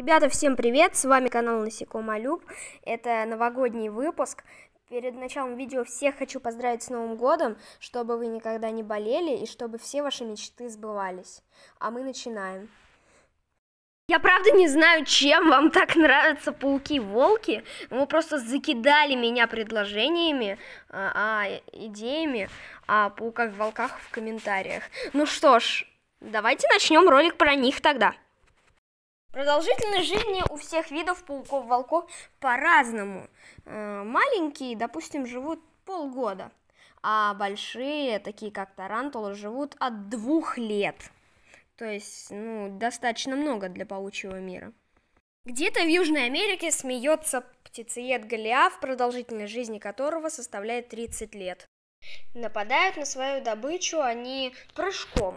Ребята, всем привет! С вами канал Насекомолюб. Это новогодний выпуск. Перед началом видео всех хочу поздравить с Новым годом, чтобы вы никогда не болели и чтобы все ваши мечты сбывались. А мы начинаем. Я правда не знаю, чем вам так нравятся пауки-волки. Вы просто закидали меня предложениями, а, а, идеями о пауках-волках в комментариях. Ну что ж, давайте начнем ролик про них тогда. Продолжительность жизни у всех видов пауков-волков по-разному. Э, маленькие, допустим, живут полгода, а большие, такие как тарантулы, живут от двух лет. То есть, ну, достаточно много для паучьего мира. Где-то в Южной Америке смеется птицеед Голиаф, продолжительность жизни которого составляет 30 лет. Нападают на свою добычу они прыжком,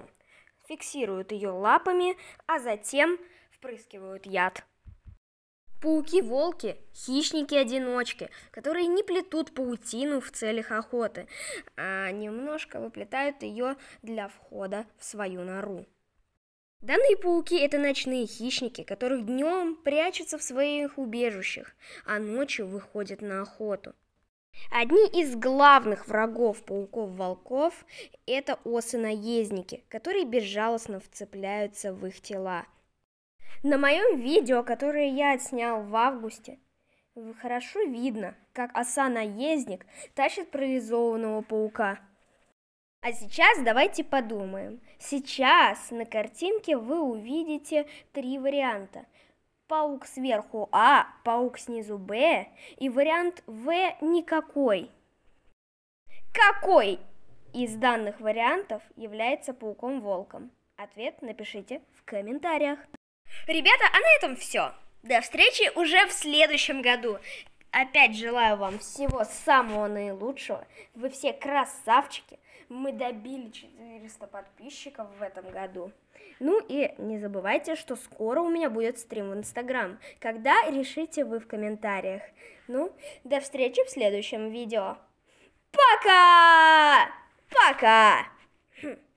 фиксируют ее лапами, а затем впрыскивают яд. Пауки-волки – хищники-одиночки, которые не плетут паутину в целях охоты, а немножко выплетают ее для входа в свою нору. Данные пауки – это ночные хищники, которых днем прячутся в своих убежищах, а ночью выходят на охоту. Одни из главных врагов пауков-волков – это осы-наездники, которые безжалостно вцепляются в их тела – на моем видео, которое я отснял в августе, хорошо видно, как оса-наездник тащит парализованного паука. А сейчас давайте подумаем. Сейчас на картинке вы увидите три варианта. Паук сверху А, паук снизу Б и вариант В никакой. Какой из данных вариантов является пауком-волком? Ответ напишите в комментариях. Ребята, а на этом все. До встречи уже в следующем году. Опять желаю вам всего самого наилучшего. Вы все красавчики. Мы добили 400 подписчиков в этом году. Ну и не забывайте, что скоро у меня будет стрим в Инстаграм. Когда, решите вы в комментариях. Ну, до встречи в следующем видео. Пока! Пока! Хм.